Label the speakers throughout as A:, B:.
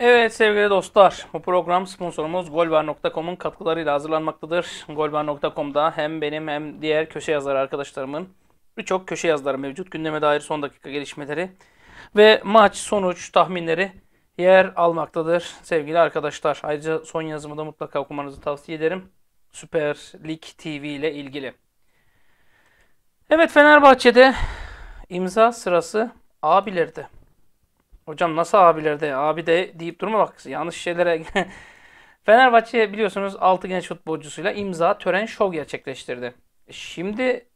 A: Evet sevgili dostlar, bu program sponsorumuz golvar.com'un katkılarıyla hazırlanmaktadır. Golvar.com'da hem benim hem diğer köşe yazarı arkadaşlarımın birçok köşe yazıları mevcut. Gündeme dair son dakika gelişmeleri ve maç sonuç tahminleri yer almaktadır sevgili arkadaşlar. Ayrıca son yazımı da mutlaka okumanızı tavsiye ederim. Süper Lig TV ile ilgili. Evet Fenerbahçe'de imza sırası abilerde. Hocam nasıl abilerde? Abi de deyip durma bak yanlış şeylere. Fenerbahçe biliyorsunuz 6 genç futbolcusuyla imza tören şov gerçekleştirdi. Şimdi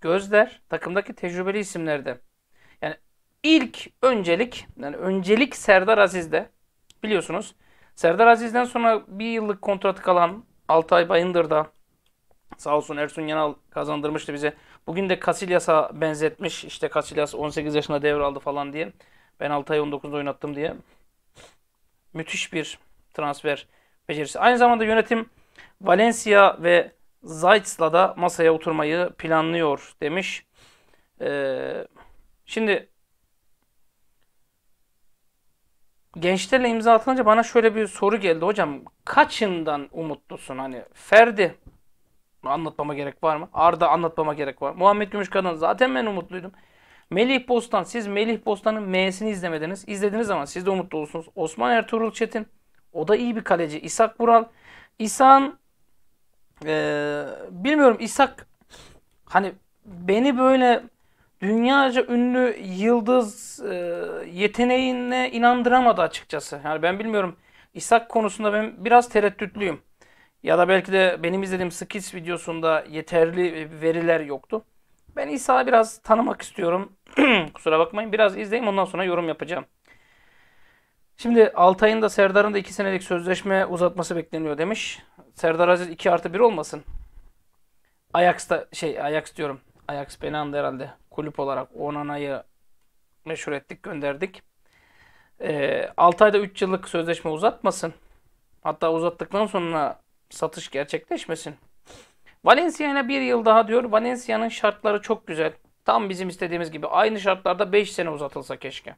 A: gözler takımdaki tecrübeli isimlerde. Yani ilk öncelik yani öncelik Serdar Aziz'de. Biliyorsunuz Serdar Aziz'den sonra bir yıllık kontratı kalan Altay Bayındır'da sağ olsun Ersun Yanal kazandırmıştı bize. Bugün de Casillas'a benzetmiş. İşte Casillas 18 yaşında devraldı falan diye. Ben 6 ay 19'da oynattım diye. Müthiş bir transfer becerisi. Aynı zamanda yönetim Valencia ve Zayt'sla da masaya oturmayı planlıyor demiş. Ee, şimdi gençlerle imza atılınca bana şöyle bir soru geldi. Hocam kaçından umutlusun? Hani Ferdi anlatmama gerek var mı? Arda anlatmama gerek var. Muhammed Gümüşkan'ın zaten ben umutluydum. Melih Bostan siz Melih Bostan'ın M'sini izlemediniz. İzlediğiniz zaman siz de umutlu olursunuz. Osman Ertuğrul Çetin o da iyi bir kaleci. İshak Bural. İshak'ın ee, bilmiyorum İshak hani beni böyle dünyaca ünlü yıldız e, yeteneğine inandıramadı açıkçası. Yani ben bilmiyorum İshak konusunda ben biraz tereddütlüyüm. Ya da belki de benim izlediğim skits videosunda yeterli veriler yoktu. Ben İsa'yı biraz tanımak istiyorum. Kusura bakmayın. Biraz izleyeyim ondan sonra yorum yapacağım. Şimdi Altay'ın da Serdar'ın da 2 senelik sözleşme uzatması bekleniyor demiş. Serdar Aziz 2 artı 1 olmasın. Ajax'ta şey Ajax diyorum. Ajax beni andı herhalde. Kulüp olarak Onana'yı meşhur ettik gönderdik. Ee, Altay'da 3 yıllık sözleşme uzatmasın. Hatta uzattıktan sonra satış gerçekleşmesin. Valencia'ya bir yıl daha diyor. Valencia'nın şartları çok güzel. Tam bizim istediğimiz gibi. Aynı şartlarda 5 sene uzatılsa keşke.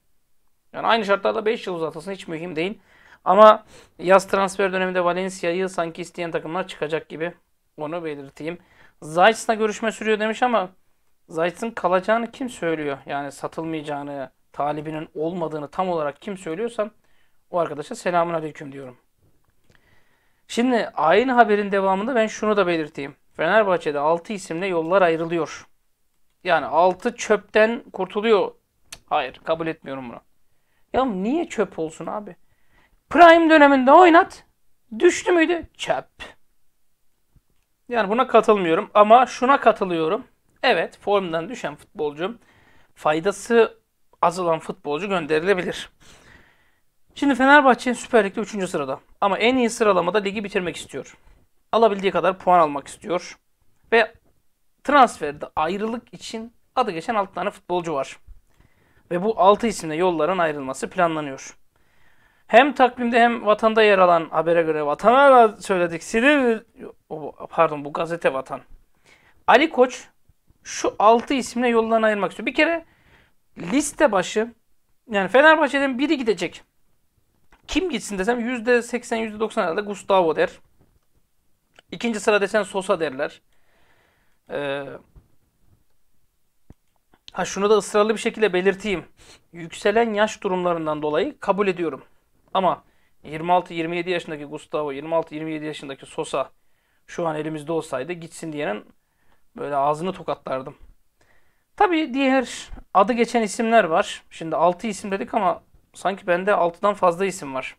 A: Yani aynı şartlarda 5 yıl uzatılsın hiç mühim değil. Ama yaz transfer döneminde Valencia'yı sanki isteyen takımlar çıkacak gibi. Onu belirteyim. Zayt's'la görüşme sürüyor demiş ama Zaytın kalacağını kim söylüyor? Yani satılmayacağını, talibinin olmadığını tam olarak kim söylüyorsa o arkadaşa selamun aleyküm diyorum. Şimdi aynı haberin devamında ben şunu da belirteyim. Fenerbahçe'de 6 isimle yollar ayrılıyor. Yani 6 çöpten kurtuluyor. Hayır kabul etmiyorum bunu. Ya niye çöp olsun abi? Prime döneminde oynat. Düştü müydü? Çöp. Yani buna katılmıyorum ama şuna katılıyorum. Evet formdan düşen futbolcu faydası azalan futbolcu gönderilebilir. Şimdi Fenerbahçe Süper Lig'de 3. sırada ama en iyi sıralamada ligi bitirmek istiyor alabildiği kadar puan almak istiyor. Ve transferde ayrılık için adı geçen 6 tane futbolcu var. Ve bu 6 isimle yolların ayrılması planlanıyor. Hem takvimde hem vatanda yer alan habere göre vatana da söyledik. Silivri, pardon bu gazete vatan. Ali Koç şu 6 isimle yollarını ayırmak istiyor. Bir kere liste başı yani Fenerbahçe'den biri gidecek. Kim gitsin desem %80 %90 arada Gustavo der. İkinci sıra desen Sosa derler. Ee, ha şunu da ısrarlı bir şekilde belirteyim. Yükselen yaş durumlarından dolayı kabul ediyorum. Ama 26-27 yaşındaki Gustavo, 26-27 yaşındaki Sosa şu an elimizde olsaydı gitsin diyenin böyle ağzını tokatlardım. Tabii diğer adı geçen isimler var. Şimdi 6 isim dedik ama sanki bende 6'dan fazla isim var.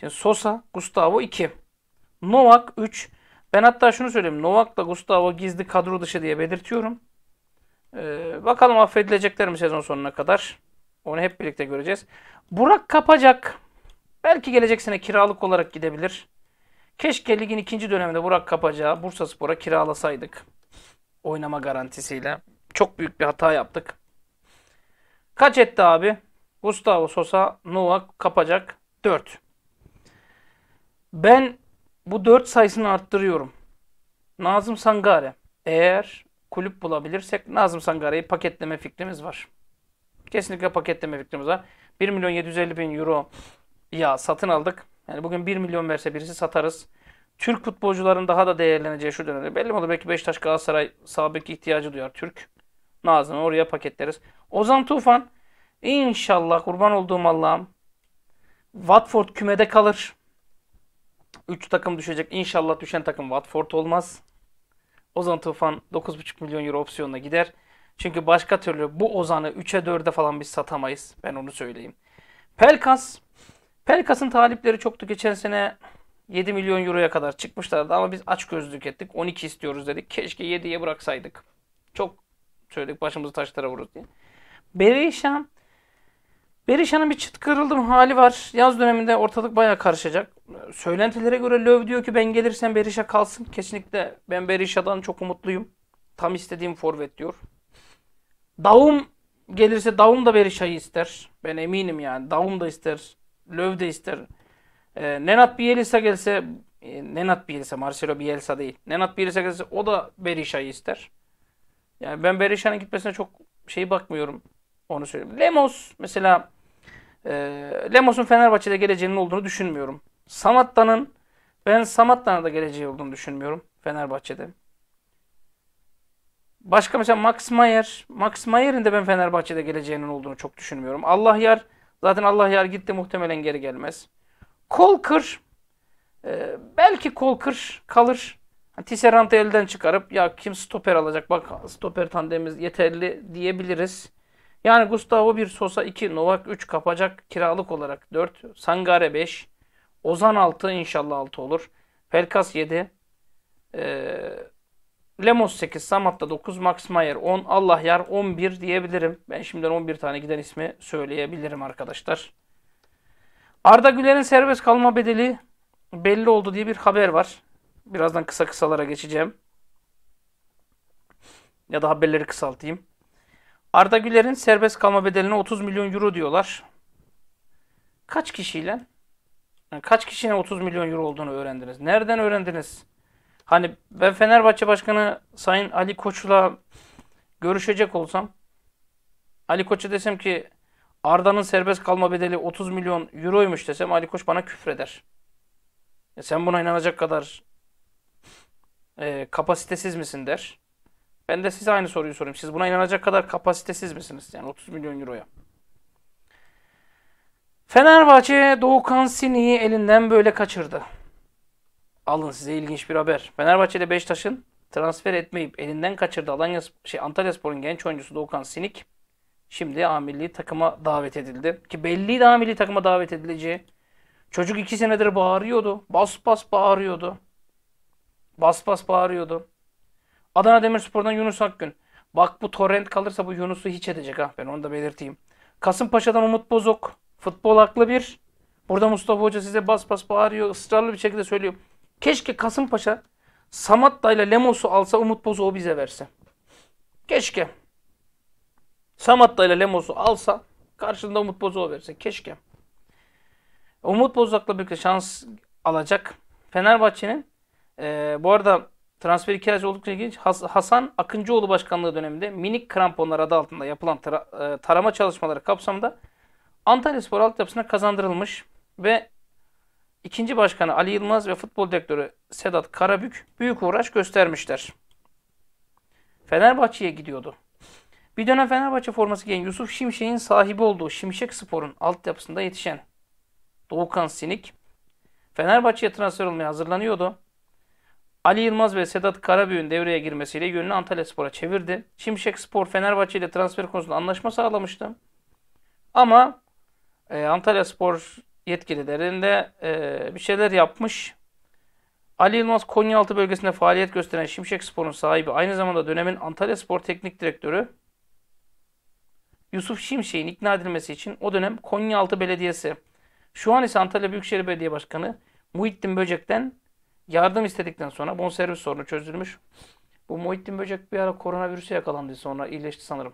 A: Şimdi Sosa, Gustavo 2. Novak 3. Ben hatta şunu söyleyeyim. Novak da Gustavo gizli kadro dışı diye belirtiyorum. Ee, bakalım affedilecekler mi sezon sonuna kadar? Onu hep birlikte göreceğiz. Burak Kapacak. Belki gelecek sene kiralık olarak gidebilir. Keşke ligin ikinci döneminde Burak Kapacak'ı Bursa Spor'a kiralasaydık. Oynama garantisiyle. Çok büyük bir hata yaptık. Kaç etti abi? Gustavo Sosa, Novak, Kapacak 4. Ben bu 4 sayısını arttırıyorum. Nazım Sangare. Eğer kulüp bulabilirsek Nazım Sangare'yi paketleme fikrimiz var. Kesinlikle paketleme fikrimiz var. 1 milyon 750 bin euro ya satın aldık. Yani bugün 1 milyon verse birisi satarız. Türk futbolcuların daha da değerleneceği şu dönemde belli mi olur? Belki Beşiktaş Galatasaray sabit ihtiyacı duyar Türk. Nazım'ı oraya paketleriz. Ozan Tufan inşallah kurban olduğum Allah'ım Watford kümede kalır. 3 takım düşecek. İnşallah düşen takım Watford olmaz. Ozan Tufan 9,5 milyon euro opsiyonuna gider. Çünkü başka türlü bu Ozan'ı 3'e 4'e falan biz satamayız. Ben onu söyleyeyim. Pelkas. Pelkas'ın talipleri çoktu. Geçen sene 7 milyon euroya kadar çıkmışlardı ama biz aç gözlük ettik. 12 istiyoruz dedik. Keşke 7'ye bıraksaydık. Çok söyledik başımızı taşlara vurur diye. Berisham Berisha'nın bir çıt kırıldım hali var. Yaz döneminde ortalık baya karışacak. Söylentilere göre Löw diyor ki ben gelirsem Berisha kalsın. Kesinlikle ben Berisha'dan çok umutluyum. Tam istediğim forvet diyor. Daum gelirse Daum da Berisha'yı ister. Ben eminim yani. Daum da ister. Löw de ister. E, ee, Nenat Bielsa gelse e, Nenat Bielsa, Marcelo Bielsa değil. Nenat Bielsa gelse o da Berisha'yı ister. Yani ben Berisha'nın gitmesine çok şey bakmıyorum. Onu söyleyeyim. Lemos mesela e, Lemos'un Fenerbahçe'de geleceğinin olduğunu düşünmüyorum. Samatta'nın ben Samattana da geleceği olduğunu düşünmüyorum Fenerbahçe'de. Başka mesela Max Mayer. Max Mayer'in de ben Fenerbahçe'de geleceğinin olduğunu çok düşünmüyorum. Allah yar zaten Allah yar gitti muhtemelen geri gelmez. Kolkır e, belki Kolkır kalır. Yani Tisserant'ı elden çıkarıp ya kim stoper alacak bak stoper tandemimiz yeterli diyebiliriz. Yani Gustavo bir Sosa 2, Novak 3 kapacak kiralık olarak 4, Sangare 5, Ozan 6 inşallah 6 olur. Pelkas 7, e, Lemos 8, da 9, Max Mayer 10, Allah yar 11 diyebilirim. Ben şimdiden 11 tane giden ismi söyleyebilirim arkadaşlar. Arda Güler'in serbest kalma bedeli belli oldu diye bir haber var. Birazdan kısa kısalara geçeceğim. Ya da haberleri kısaltayım. Arda Güler'in serbest kalma bedeline 30 milyon euro diyorlar. Kaç kişiyle? Yani kaç kişinin 30 milyon euro olduğunu öğrendiniz? Nereden öğrendiniz? Hani ben Fenerbahçe Başkanı Sayın Ali Koç'la görüşecek olsam Ali Koç'a desem ki Arda'nın serbest kalma bedeli 30 milyon euroymuş desem Ali Koç bana küfreder. E sen buna inanacak kadar e, kapasitesiz misin der. Ben de size aynı soruyu sorayım. Siz buna inanacak kadar kapasitesiz misiniz? Yani 30 milyon euroya. Fenerbahçe Doğukan Sini'yi elinden böyle kaçırdı. Alın size ilginç bir haber. Fenerbahçe'de Beşiktaş'ın transfer etmeyip elinden kaçırdı Alanya, şey, Antalya Spor'un genç oyuncusu Doğukan Sinik. Şimdi amirliği takıma davet edildi. Ki belliydi amirliği takıma davet edileceği. Çocuk iki senedir bağırıyordu. Bas bas bağırıyordu. Bas bas bağırıyordu. Adana Demirspor'dan Yunus Akgün. Bak bu torrent kalırsa bu Yunus'u hiç edecek ha. Ben onu da belirteyim. Kasımpaşa'dan Umut Bozok. Futbol haklı bir. Burada Mustafa Hoca size bas bas bağırıyor. ısrarlı bir şekilde söylüyor. Keşke Kasımpaşa Samatta ile Lemos'u alsa Umut Bozok'u bize verse. Keşke. Samatta ile Lemos'u alsa karşılığında Umut Bozok'u verse. Keşke. Umut Bozok'la birlikte şans alacak. Fenerbahçe'nin e, bu arada Transfer hikayesi oldukça ilginç. Has Hasan Akıncıoğlu başkanlığı döneminde minik kramponlar adı altında yapılan tara e, tarama çalışmaları kapsamında Antalya Spor altyapısına kazandırılmış ve ikinci başkanı Ali Yılmaz ve futbol direktörü Sedat Karabük büyük uğraş göstermişler. Fenerbahçe'ye gidiyordu. Bir dönem Fenerbahçe forması giyen Yusuf Şimşek'in sahibi olduğu Şimşek Spor'un altyapısında yetişen Doğukan Sinik, Fenerbahçe'ye transfer olmaya hazırlanıyordu. Ali Yılmaz ve Sedat Karabüyün devreye girmesiyle yönünü Antalya Spor'a çevirdi. Şimşek Spor Fenerbahçe ile transfer konusunda anlaşma sağlamıştı. Ama e, Antalya Spor yetkililerinde e, bir şeyler yapmış. Ali Yılmaz Konyaaltı bölgesinde faaliyet gösteren Şimşek Spor'un sahibi aynı zamanda dönemin Antalya Spor Teknik Direktörü Yusuf Şimşek'in ikna edilmesi için o dönem Konyaaltı Belediyesi şu an ise Antalya Büyükşehir Belediye Başkanı Muhittin Böcek'ten Yardım istedikten sonra bonservis sorunu çözülmüş. Bu Muhittin Böcek bir ara koronavirüse yakalandı sonra iyileşti sanırım.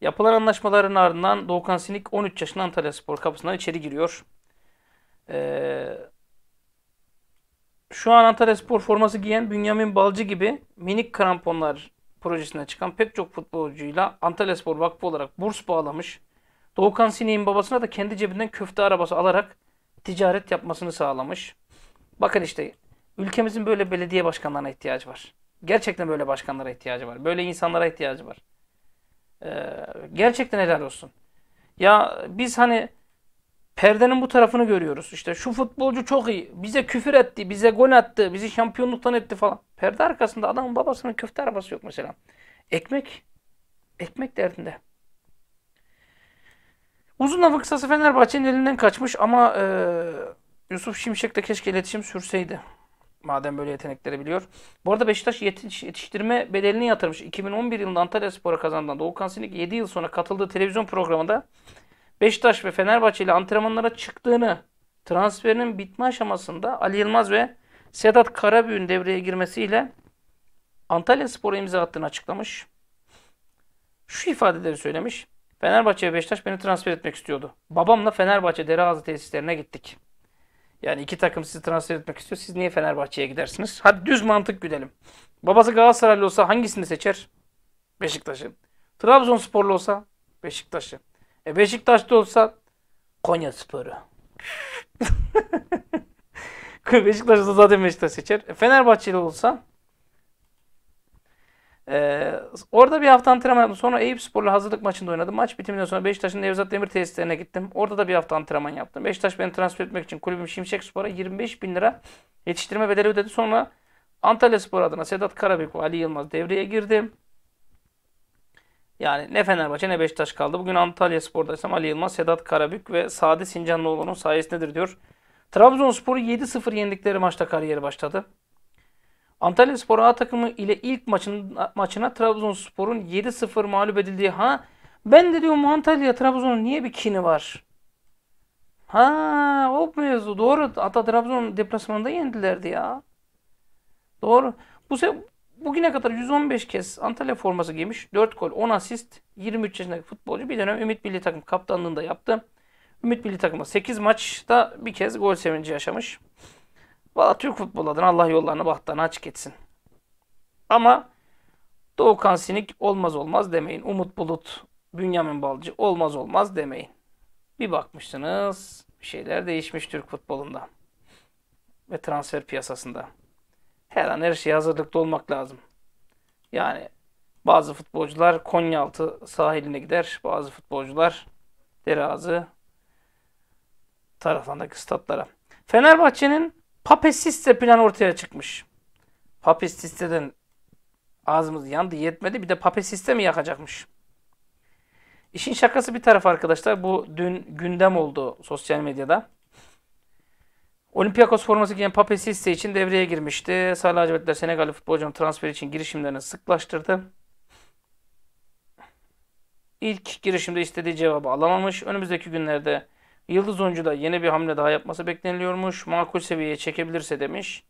A: Yapılan anlaşmaların ardından Doğukan Sinik 13 yaşında Antalya Spor kapısından içeri giriyor. Ee, şu an Antalya Spor forması giyen Bünyamin Balcı gibi minik kramponlar projesine çıkan pek çok futbolcuyla Antalya Spor Vakfı olarak burs bağlamış. Doğukan Sinik'in babasına da kendi cebinden köfte arabası alarak ticaret yapmasını sağlamış. Bakın işte ülkemizin böyle belediye başkanlarına ihtiyacı var. Gerçekten böyle başkanlara ihtiyacı var. Böyle insanlara ihtiyacı var. Ee, gerçekten helal olsun. Ya biz hani perdenin bu tarafını görüyoruz. İşte şu futbolcu çok iyi. Bize küfür etti, bize gol attı, bizi şampiyonluktan etti falan. Perde arkasında adamın babasının köfte arabası yok mesela. Ekmek. Ekmek derdinde. Uzun hava kısası Fenerbahçe'nin elinden kaçmış ama e, Yusuf Şimşek de keşke iletişim sürseydi. Madem böyle yetenekleri biliyor. Bu arada Beşiktaş yetiş, yetiştirme bedelini yatırmış. 2011 yılında Antalya Spor'a kazandan Doğukan Sinik 7 yıl sonra katıldığı televizyon programında Beşiktaş ve Fenerbahçe ile antrenmanlara çıktığını, transferinin bitme aşamasında Ali Yılmaz ve Sedat Karabüğün devreye girmesiyle Antalya Spor'a imza attığını açıklamış. Şu ifadeleri söylemiş. Fenerbahçe ve Beşiktaş beni transfer etmek istiyordu. Babamla Fenerbahçe Dereazı tesislerine gittik. Yani iki takım sizi transfer etmek istiyor. Siz niye Fenerbahçe'ye gidersiniz? Hadi düz mantık güdelim. Babası Galatasaraylı olsa hangisini seçer? Beşiktaş'ı. Trabzonsporlu olsa Beşiktaş'ı. E Beşiktaş'ta olsa Konya Sporu. Beşiktaş'ta zaten Beşiktaş seçer. E Fenerbahçeli olsa ee, orada bir hafta antrenman yaptım. Sonra Eyüp Spor'la hazırlık maçında oynadım. Maç bitiminden sonra Beşiktaş'ın Nevzat Demir tesislerine gittim. Orada da bir hafta antrenman yaptım. Beşiktaş beni transfer etmek için kulübüm Şimşek Spor'a 25 bin lira yetiştirme bedeli ödedi. Sonra Antalya Spor adına Sedat Karabük ve Ali Yılmaz devreye girdi. Yani ne Fenerbahçe ne Beşiktaş kaldı. Bugün Antalya Spor'daysam Ali Yılmaz, Sedat Karabük ve Sadi Sincanlıoğlu'nun sayesindedir diyor. Trabzonspor'u 7-0 yendikleri maçta kariyeri başladı. Antalya Spor A takımı ile ilk maçına, maçına Trabzonspor'un 7-0 mağlup edildiği ha ben de diyorum Antalya Trabzon'un niye bir kini var? Ha o mevzu doğru. Hatta Trabzon deplasmanında yendilerdi ya. Doğru. Bu se bugüne kadar 115 kez Antalya forması giymiş. 4 gol, 10 asist, 23 yaşındaki futbolcu. Bir dönem Ümit Milli Takım kaptanlığında yaptı. Ümit Milli Takım'a 8 maçta bir kez gol sevinci yaşamış. Valla Türk futbolu adına Allah yollarını bahtlarını açık etsin. Ama Doğukan Sinik olmaz olmaz demeyin. Umut Bulut, Bünyamin Balcı olmaz olmaz demeyin. Bir bakmışsınız şeyler değişmiş Türk futbolunda ve transfer piyasasında. Her an her şeye hazırlıklı olmak lazım. Yani bazı futbolcular Konyaaltı sahiline gider. Bazı futbolcular Derazi tarafındaki statlara. Fenerbahçe'nin Papesiste plan ortaya çıkmış. Papesisteden ağzımız yandı yetmedi. Bir de papesiste mi yakacakmış? İşin şakası bir taraf arkadaşlar. Bu dün gündem oldu sosyal medyada. Olympiakos forması giyen Pape için devreye girmişti. Sarı acıbetler Senegal'li futbolcunun transfer için girişimlerini sıklaştırdı. İlk girişimde istediği cevabı alamamış. Önümüzdeki günlerde Yıldız oyuncu da yeni bir hamle daha yapması bekleniliyormuş. Makul seviyeye çekebilirse demiş.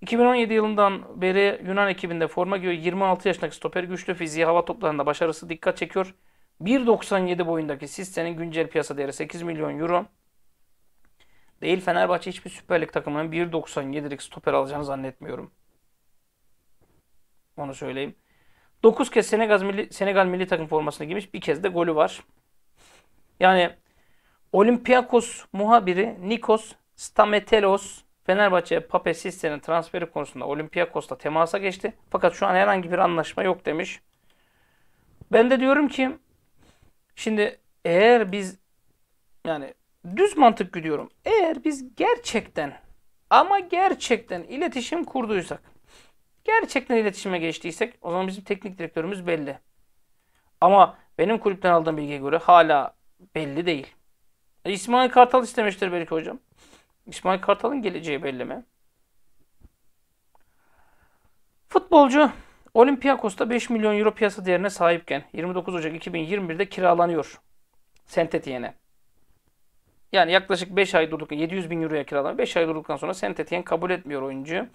A: 2017 yılından beri Yunan ekibinde forma giyiyor. 26 yaşındaki stoper güçlü fiziği hava toplarında başarısı dikkat çekiyor. 1.97 boyundaki Sisse'nin güncel piyasa değeri 8 milyon euro. Değil Fenerbahçe hiçbir Süper Lig takımının 1.97'lik stoper alacağını zannetmiyorum. Onu söyleyeyim. 9 kez Senegal milli, Senegal milli takım formasını giymiş. Bir kez de golü var. Yani Olympiakos muhabiri Nikos Stametelos Fenerbahçe Pape Sisse'nin transferi konusunda Olympiakos'la temasa geçti. Fakat şu an herhangi bir anlaşma yok demiş. Ben de diyorum ki şimdi eğer biz yani düz mantık gidiyorum. Eğer biz gerçekten ama gerçekten iletişim kurduysak gerçekten iletişime geçtiysek o zaman bizim teknik direktörümüz belli. Ama benim kulüpten aldığım bilgiye göre hala belli değil. İsmail Kartal istemiştir belki hocam. İsmail Kartal'ın geleceği belli mi? Futbolcu Olympiakos'ta 5 milyon euro piyasa değerine sahipken 29 Ocak 2021'de kiralanıyor. Sentetien'e. Yani yaklaşık 5 ay durduktan 700 bin euroya kiralanıyor. 5 ay durduktan sonra Sentetien kabul etmiyor oyuncuyu.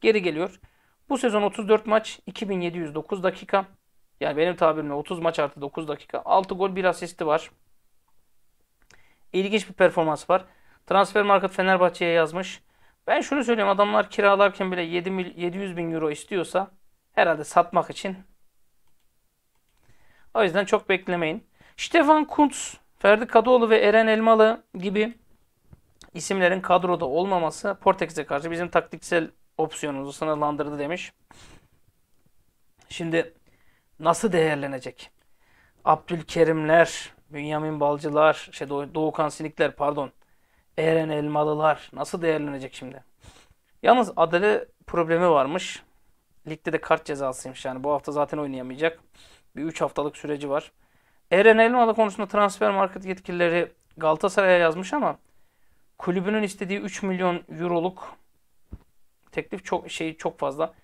A: Geri geliyor. Bu sezon 34 maç 2709 dakika. Yani benim tabirimle 30 maç artı 9 dakika. 6 gol 1 asisti var ilginç bir performans var. Transfer Market Fenerbahçe'ye yazmış. Ben şunu söyleyeyim adamlar kiralarken bile 7 mil, 700 bin euro istiyorsa herhalde satmak için. O yüzden çok beklemeyin. Stefan Kuntz, Ferdi Kadıoğlu ve Eren Elmalı gibi isimlerin kadroda olmaması Portekiz'e karşı bizim taktiksel opsiyonumuzu sınırlandırdı demiş. Şimdi nasıl değerlenecek? Abdülkerimler, Bünyamin Balcılar, şey Doğ Doğukan Sinikler pardon. Eren Elmalılar nasıl değerlenecek şimdi? Yalnız Adele problemi varmış. Ligde de kart cezasıymış yani. Bu hafta zaten oynayamayacak. Bir 3 haftalık süreci var. Eren Elmalı konusunda transfer market yetkilileri Galatasaray'a yazmış ama kulübünün istediği 3 milyon euroluk teklif çok şey çok fazla.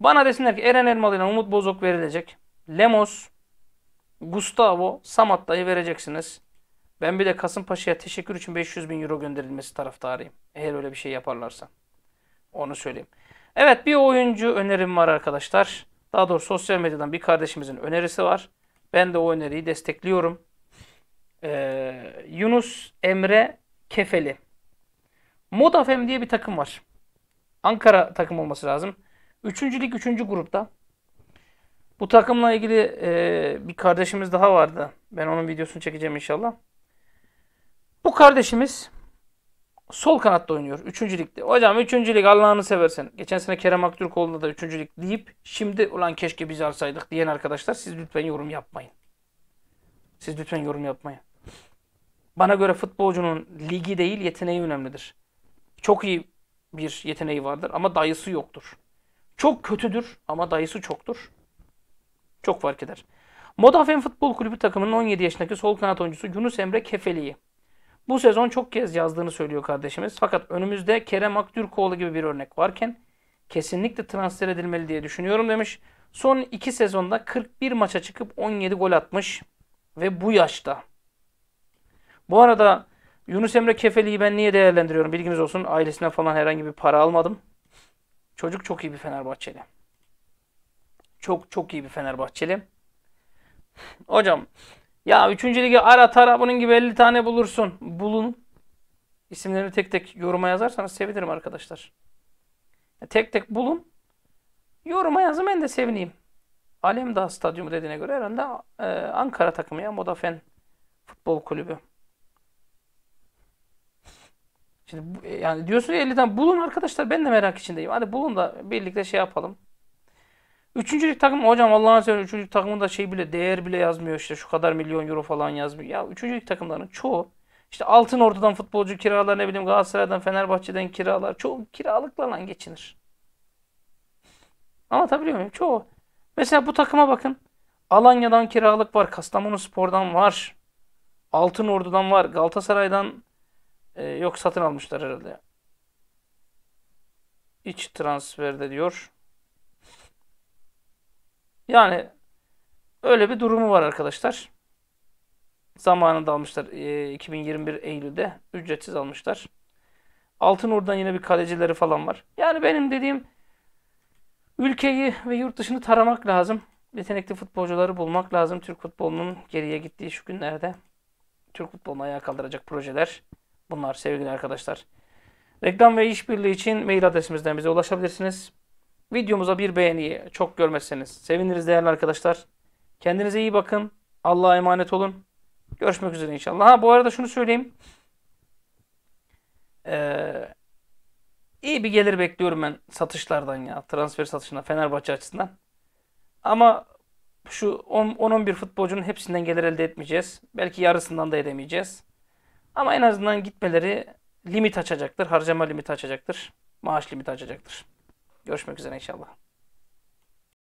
A: Bana desinler ki Eren Elmalı Umut Bozok verilecek. Lemos Gustavo Samatta'yı vereceksiniz. Ben bir de Kasımpaşa'ya teşekkür için 500 bin euro gönderilmesi taraftarıyım. Eğer öyle bir şey yaparlarsa. Onu söyleyeyim. Evet bir oyuncu önerim var arkadaşlar. Daha doğrusu sosyal medyadan bir kardeşimizin önerisi var. Ben de o öneriyi destekliyorum. Ee, Yunus Emre Kefeli. Modafem diye bir takım var. Ankara takım olması lazım. Üçüncü lig üçüncü grupta. Bu takımla ilgili e, bir kardeşimiz daha vardı. Ben onun videosunu çekeceğim inşallah. Bu kardeşimiz sol kanatta oynuyor. Üçüncü ligde. Hocam üçüncü lig Allah'ını seversen. Geçen sene Kerem Aktürkoğlu'nda da üçüncü lig deyip şimdi ulan keşke biz alsaydık diyen arkadaşlar siz lütfen yorum yapmayın. Siz lütfen yorum yapmayın. Bana göre futbolcunun ligi değil yeteneği önemlidir. Çok iyi bir yeteneği vardır ama dayısı yoktur. Çok kötüdür ama dayısı çoktur. Çok fark eder. Modafen Futbol Kulübü takımının 17 yaşındaki sol kanat oyuncusu Yunus Emre Kefeli'yi bu sezon çok kez yazdığını söylüyor kardeşimiz. Fakat önümüzde Kerem Aktürkoğlu gibi bir örnek varken kesinlikle transfer edilmeli diye düşünüyorum demiş. Son 2 sezonda 41 maça çıkıp 17 gol atmış ve bu yaşta. Bu arada Yunus Emre Kefeli'yi ben niye değerlendiriyorum bilginiz olsun. Ailesine falan herhangi bir para almadım. Çocuk çok iyi bir Fenerbahçeli. Çok çok iyi bir Fenerbahçeli. Hocam ya 3. ligi ara tara bunun gibi 50 tane bulursun. Bulun. İsimlerini tek tek yoruma yazarsanız sevinirim arkadaşlar. Tek tek bulun. Yoruma yazın ben de sevineyim. Alemdağ Stadyumu dediğine göre herhalde e, Ankara takımı ya Modafen Futbol Kulübü. Şimdi e, yani diyorsun ya 50 tane bulun arkadaşlar ben de merak içindeyim. Hadi bulun da birlikte şey yapalım. Üçüncülük takım hocam Allah'ın seversen üçüncülük takımında şey bile değer bile yazmıyor işte şu kadar milyon euro falan yazmıyor. Ya üçüncülük takımların çoğu işte altın ortadan futbolcu kiralar ne bileyim Galatasaray'dan Fenerbahçe'den kiralar çoğu kiralıklarla geçinir. Anlatabiliyor muyum? Çoğu. Mesela bu takıma bakın. Alanya'dan kiralık var. Kastamonu Spor'dan var. Altın Ordu'dan var. Galatasaray'dan e, yok satın almışlar herhalde. İç transferde diyor. Yani öyle bir durumu var arkadaşlar. Zamanında almışlar e, 2021 Eylül'de ücretsiz almışlar. Altın Ordu'dan yine bir kalecileri falan var. Yani benim dediğim ülkeyi ve yurt dışını taramak lazım. Yetenekli futbolcuları bulmak lazım. Türk futbolunun geriye gittiği şu günlerde. Türk futbolunu ayağa kaldıracak projeler bunlar sevgili arkadaşlar. Reklam ve işbirliği için mail adresimizden bize ulaşabilirsiniz. Videomuza bir beğeniyi çok görmezseniz seviniriz değerli arkadaşlar. Kendinize iyi bakın. Allah'a emanet olun. Görüşmek üzere inşallah. Ha bu arada şunu söyleyeyim. Ee, iyi bir gelir bekliyorum ben satışlardan ya. Transfer satışına Fenerbahçe açısından. Ama şu 10-11 futbolcunun hepsinden gelir elde etmeyeceğiz. Belki yarısından da edemeyeceğiz. Ama en azından gitmeleri limit açacaktır. Harcama limiti açacaktır. Maaş limiti açacaktır. Görüşmek üzere inşallah.